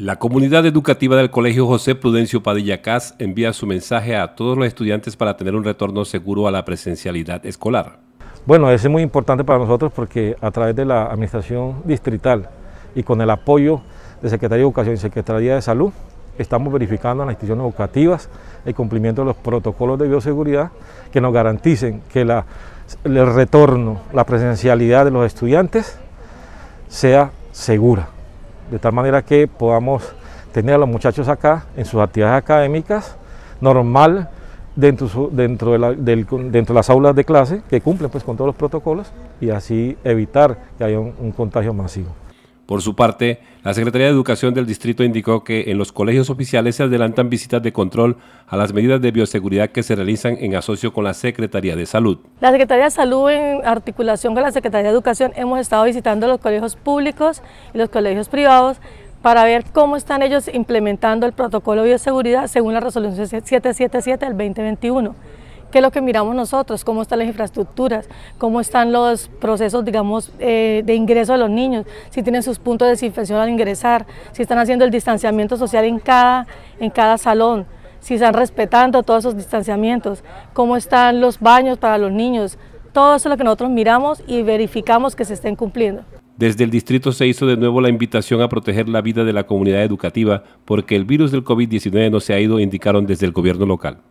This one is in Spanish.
La comunidad educativa del Colegio José Prudencio Padilla Cas envía su mensaje a todos los estudiantes para tener un retorno seguro a la presencialidad escolar. Bueno, eso es muy importante para nosotros porque a través de la administración distrital y con el apoyo de Secretaría de Educación y Secretaría de Salud, estamos verificando en las instituciones educativas el cumplimiento de los protocolos de bioseguridad que nos garanticen que el retorno, la presencialidad de los estudiantes sea segura de tal manera que podamos tener a los muchachos acá en sus actividades académicas normal dentro, de, las aulas de clase que cumplen pues con todos los protocolos y así evitar que haya un contagio masivo. Por su parte, la Secretaría de Educación del Distrito indicó que en los colegios oficiales se adelantan visitas de control a las medidas de bioseguridad que se realizan en asocio con la Secretaría de Salud. La Secretaría de Salud, en articulación con la Secretaría de Educación, hemos estado visitando los colegios públicos y los colegios privados para ver cómo están ellos implementando el protocolo de bioseguridad según la resolución 777 del 2021 qué es lo que miramos nosotros, cómo están las infraestructuras, cómo están los procesos, digamos, eh, de ingreso de los niños, si tienen sus puntos de desinfección al ingresar, si están haciendo el distanciamiento social en cada, en cada salón, si están respetando todos esos distanciamientos, cómo están los baños para los niños. Todo eso es lo que nosotros miramos y verificamos que se estén cumpliendo. Desde el distrito se hizo de nuevo la invitación a proteger la vida de la comunidad educativa porque el virus del COVID-19 no se ha ido, indicaron desde el gobierno local.